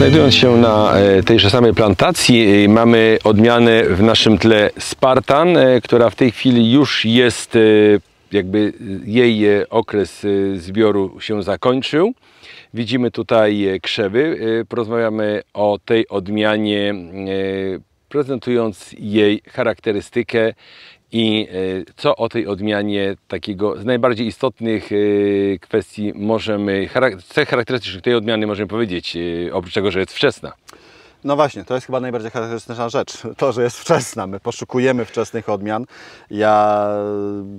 Znajdując się na e, tejże samej plantacji e, mamy odmianę w naszym tle Spartan, e, która w tej chwili już jest, jakby jej okres zbioru się zakończył. Widzimy tutaj krzewy. Porozmawiamy o tej odmianie prezentując jej charakterystykę, i e, co o tej odmianie takiego z najbardziej istotnych e, kwestii możemy, cech charakterystycznych tej odmiany możemy powiedzieć, e, oprócz tego, że jest wczesna? No właśnie, to jest chyba najbardziej charakterystyczna rzecz, to, że jest wczesna. My poszukujemy wczesnych odmian. Ja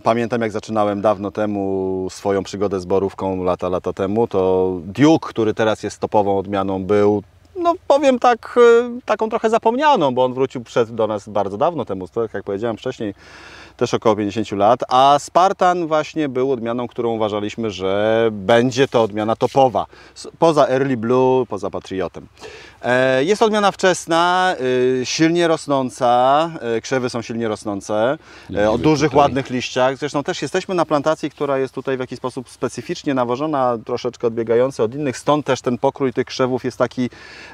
pamiętam, jak zaczynałem dawno temu swoją przygodę z borówką lata, lata temu, to Duke, który teraz jest topową odmianą, był no powiem tak, e, taką trochę zapomnianą, bo on wrócił przed do nas bardzo dawno temu, tak jak powiedziałem wcześniej, też około 50 lat, a Spartan właśnie był odmianą, którą uważaliśmy, że będzie to odmiana topowa, poza Early Blue, poza Patriotem. E, jest odmiana wczesna, e, silnie rosnąca, krzewy są silnie rosnące, o dużych, tutaj. ładnych liściach. Zresztą też jesteśmy na plantacji, która jest tutaj w jakiś sposób specyficznie nawożona, troszeczkę odbiegająca od innych, stąd też ten pokrój tych krzewów jest taki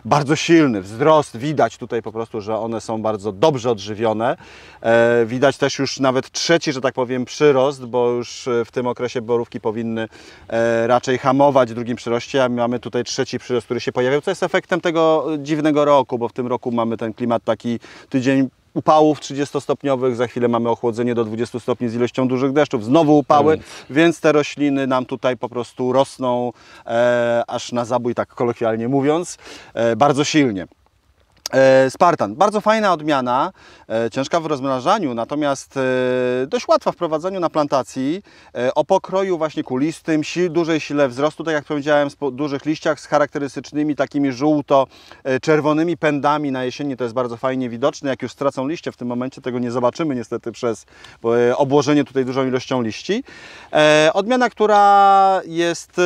bardzo silny wzrost. Widać tutaj po prostu, że one są bardzo dobrze odżywione. E, widać też już nawet trzeci, że tak powiem, przyrost, bo już e, w tym okresie borówki powinny e, raczej hamować w drugim przyroście, a mamy tutaj trzeci przyrost, który się pojawiał, co jest efektem tego dziwnego roku, bo w tym roku mamy ten klimat taki tydzień upałów 30-stopniowych, za chwilę mamy ochłodzenie do 20 stopni z ilością dużych deszczów, znowu upały, więc te rośliny nam tutaj po prostu rosną e, aż na zabój, tak kolokwialnie mówiąc, e, bardzo silnie. E, Spartan. Bardzo fajna odmiana, e, ciężka w rozmrażaniu, natomiast e, dość łatwa w prowadzeniu na plantacji, o pokroju właśnie kulistym, dużej sile wzrostu, tak jak powiedziałem, z dużych liściach z charakterystycznymi takimi żółto-czerwonymi pędami na jesieni, to jest bardzo fajnie widoczne, jak już stracą liście, w tym momencie tego nie zobaczymy niestety przez obłożenie tutaj dużą ilością liści. Odmiana, która jest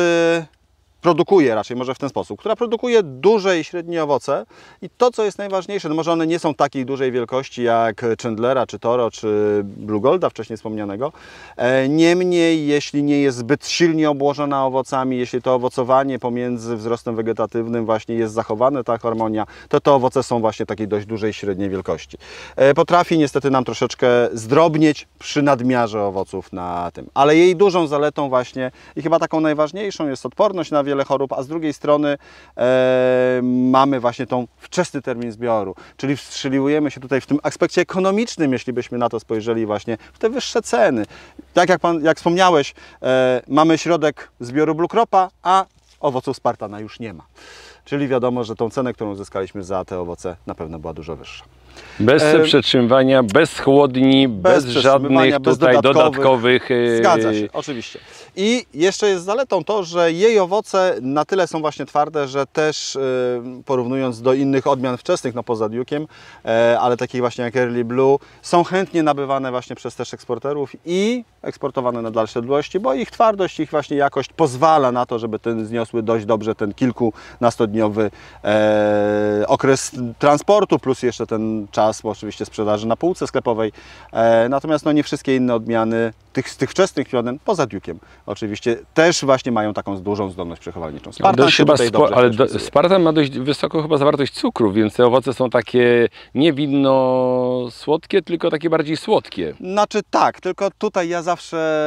produkuje raczej może w ten sposób, która produkuje duże i średnie owoce i to, co jest najważniejsze, no może one nie są takiej dużej wielkości jak Chandlera, czy Toro, czy Blue Golda wcześniej wspomnianego, e, niemniej jeśli nie jest zbyt silnie obłożona owocami, jeśli to owocowanie pomiędzy wzrostem wegetatywnym właśnie jest zachowane, ta harmonia, to te owoce są właśnie takiej dość dużej, średniej wielkości. E, potrafi niestety nam troszeczkę zdrobnieć przy nadmiarze owoców na tym, ale jej dużą zaletą właśnie i chyba taką najważniejszą jest odporność na wiek, wiele chorób, a z drugiej strony e, mamy właśnie tą wczesny termin zbioru, czyli wstrzeliwujemy się tutaj w tym aspekcie ekonomicznym, jeśli byśmy na to spojrzeli właśnie, w te wyższe ceny. Tak jak, pan, jak wspomniałeś, e, mamy środek zbioru blukropa, a owoców Spartana już nie ma. Czyli wiadomo, że tą cenę, którą uzyskaliśmy za te owoce, na pewno była dużo wyższa. Bez e, przetrzymywania, bez chłodni, bez, bez żadnych bez tutaj dodatkowych. dodatkowych e, Zgadza się, oczywiście. I jeszcze jest zaletą to, że jej owoce na tyle są właśnie twarde, że też e, porównując do innych odmian wczesnych, no poza diukiem, e, ale takich właśnie jak Early Blue, są chętnie nabywane właśnie przez też eksporterów i eksportowane na dalsze długości, bo ich twardość, ich właśnie jakość pozwala na to, żeby ten zniosły dość dobrze ten kilkunastodniowy okres transportu, plus jeszcze ten czas oczywiście sprzedaży na półce sklepowej. E, natomiast no, nie wszystkie inne odmiany tych, z tych wczesnych pionen, poza Duke'iem oczywiście, też właśnie mają taką dużą zdolność przechowalniczą. No, Spartan chyba ale do, Spartan ma dość wysoką chyba zawartość cukru, więc te owoce są takie niewinno słodkie, tylko takie bardziej słodkie. Znaczy tak, tylko tutaj ja zawsze,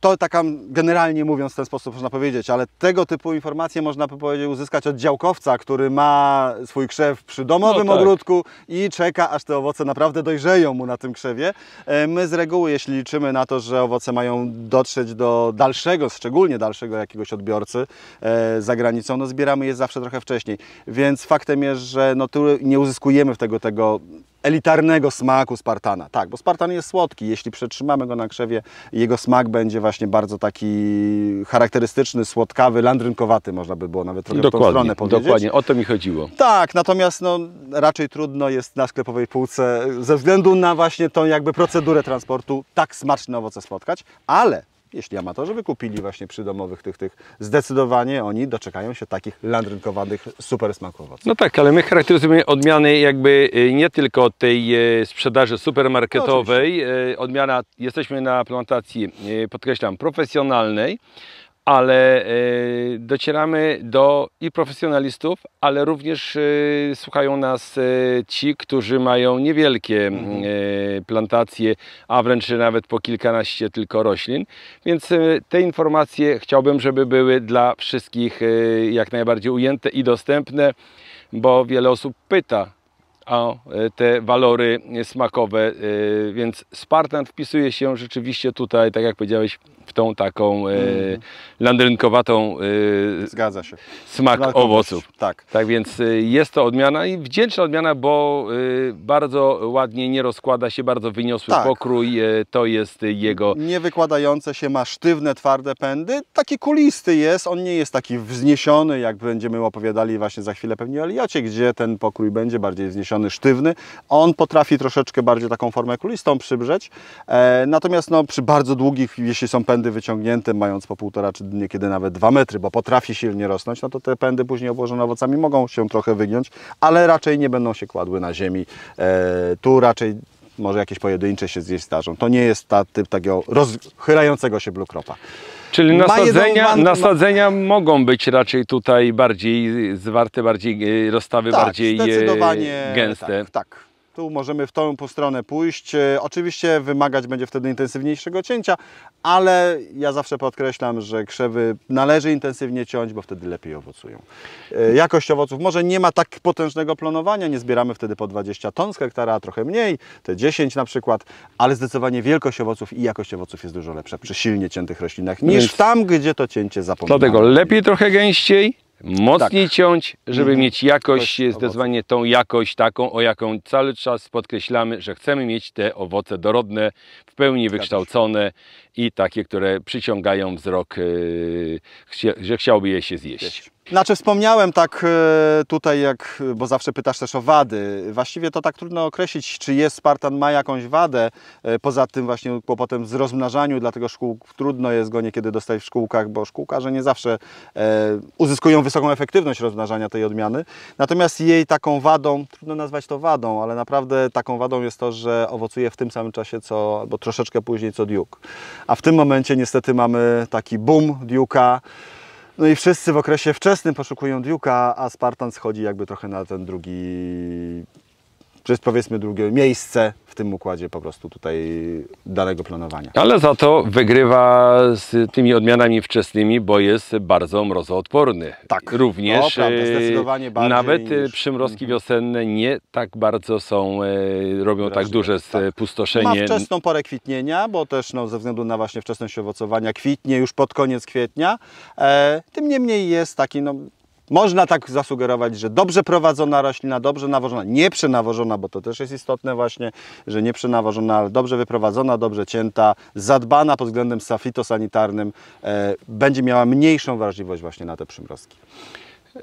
to taka generalnie mówiąc w ten sposób można powiedzieć, ale tego typu informacje można by powiedzieć uzyskać od działkowca, który ma swój krzew przy domowym no tak. ogródku i czeka aż te owoce naprawdę dojrzeją mu na tym krzewie. E, my z reguły, jeśli liczymy na to, że owoce mają dotrzeć do dalszego, szczególnie dalszego jakiegoś odbiorcy e, za granicą, no zbieramy je zawsze trochę wcześniej. Więc faktem jest, że no tu nie uzyskujemy w tego, tego elitarnego smaku Spartana. Tak, bo Spartan jest słodki. Jeśli przetrzymamy go na krzewie, jego smak będzie właśnie bardzo taki charakterystyczny, słodkawy, landrynkowaty, można by było nawet trochę dokładnie, w tą stronę powiedzieć. Dokładnie, o to mi chodziło. Tak, natomiast no, raczej trudno jest na sklepowej półce ze względu na właśnie tą jakby procedurę transportu tak smaczne owoce spotkać, ale jeśli amatorzy wykupili właśnie przydomowych tych, tych, zdecydowanie oni doczekają się takich landrynkowanych super smakowców. No tak, ale my charakteryzujemy odmiany jakby y, nie tylko tej y, sprzedaży supermarketowej. No, y, Odmiana, jesteśmy na plantacji, podkreślam, profesjonalnej, ale y, docieramy do i profesjonalistów, ale również y, słuchają nas y, ci, którzy mają niewielkie mm, mhm. plantacje, a wręcz nawet po kilkanaście tylko roślin. Więc te informacje chciałbym, żeby były dla wszystkich jak najbardziej ujęte i dostępne, bo wiele osób pyta, o te walory smakowe, więc Spartan wpisuje się rzeczywiście tutaj, tak jak powiedziałeś, tą taką mm. landrynkowatą e, Zgadza się. smak Lalką owoców. Tak. tak więc e, jest to odmiana i wdzięczna odmiana, bo bardzo ładnie nie rozkłada się, bardzo wyniosły tak. pokrój, to jest jego... Nie wykładające się, ma sztywne, twarde pędy, taki kulisty jest, on nie jest taki wzniesiony, jak będziemy opowiadali właśnie za chwilę pewnie o Eliocie, gdzie ten pokrój będzie bardziej wzniesiony, sztywny. On potrafi troszeczkę bardziej taką formę kulistą przybrzeć, natomiast no, przy bardzo długich, jeśli są pędy pędy wyciągnięte, mając po półtora czy niekiedy nawet dwa metry, bo potrafi silnie rosnąć, no to te pędy później obłożone owocami mogą się trochę wygiąć, ale raczej nie będą się kładły na ziemi. E, tu raczej może jakieś pojedyncze się zjeść starzą. To nie jest ta typ takiego rozchylającego się blukropa. Czyli nasadzenia, nasadzenia mogą być raczej tutaj bardziej zwarte, bardziej e, rozstawy, tak, bardziej e, gęste. Tak, tak. Tu możemy w tą stronę pójść. E, oczywiście wymagać będzie wtedy intensywniejszego cięcia, ale ja zawsze podkreślam, że krzewy należy intensywnie ciąć, bo wtedy lepiej owocują. E, jakość owoców może nie ma tak potężnego planowania, nie zbieramy wtedy po 20 ton z hektara, trochę mniej, te 10 na przykład, ale zdecydowanie wielkość owoców i jakość owoców jest dużo lepsza przy silnie ciętych roślinach niż Więc tam, gdzie to cięcie zapomniane. Dlatego lepiej trochę gęściej, mocniej tak. ciąć, żeby mhm. mieć jakość, Jakość zdecydowanie tą jakość taką, o jaką cały czas podkreślamy, że chcemy mieć te owoce dorodne, w pełni wykształcone i takie, które przyciągają wzrok, y, że chciałby je się zjeść. Znaczy wspomniałem tak e, tutaj, jak, bo zawsze pytasz też o wady. Właściwie to tak trudno określić, czy jest Spartan ma jakąś wadę, e, poza tym właśnie kłopotem z rozmnażaniem, dlatego szkół trudno jest go niekiedy dostać w szkółkach, bo szkółkarze nie zawsze e, uzyskują wysoką efektywność rozmnażania tej odmiany. Natomiast jej taką wadą, trudno nazwać to wadą, ale naprawdę taką wadą jest to, że owocuje w tym samym czasie, co, albo troszeczkę później, co Duke. A w tym momencie niestety mamy taki boom Duke'a, no i wszyscy w okresie wczesnym poszukują Duke'a, a Spartan schodzi jakby trochę na ten drugi czy jest powiedzmy drugie miejsce w tym układzie po prostu tutaj danego planowania. Ale za to wygrywa z tymi odmianami wczesnymi, bo jest bardzo mrozoodporny. Tak. Również no, prawda, e, zdecydowanie bardziej nawet e, niż... przymrozki mhm. wiosenne nie tak bardzo są, e, robią tak duże tak. pustoszenie. Ma wczesną porę kwitnienia, bo też no, ze względu na właśnie wczesność owocowania kwitnie już pod koniec kwietnia. E, tym niemniej jest taki no, można tak zasugerować, że dobrze prowadzona roślina, dobrze nawożona, nie przenawożona, bo to też jest istotne właśnie, że nie przenawożona, ale dobrze wyprowadzona, dobrze cięta, zadbana pod względem fitosanitarnym, e, będzie miała mniejszą wrażliwość właśnie na te przymrozki.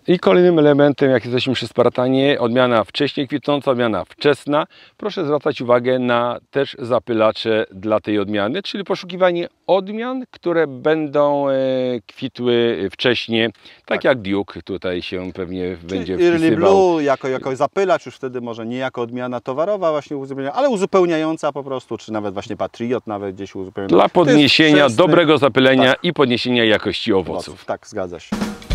I kolejnym elementem, jak jesteśmy przy Spartanie, odmiana wcześniej kwitnąca, odmiana wczesna. Proszę zwracać uwagę na też zapylacze dla tej odmiany, czyli poszukiwanie odmian, które będą e, kwitły wcześniej, tak, tak. jak Duke tutaj się pewnie czyli będzie wpisywał. Early Blue jako, jako zapylacz, już wtedy może nie jako odmiana towarowa właśnie uzupełniająca, ale uzupełniająca po prostu, czy nawet właśnie Patriot nawet gdzieś uzupełniająca. Dla podniesienia, dobrego zapylenia tak. i podniesienia jakości owoców. owoców. Tak, zgadza się.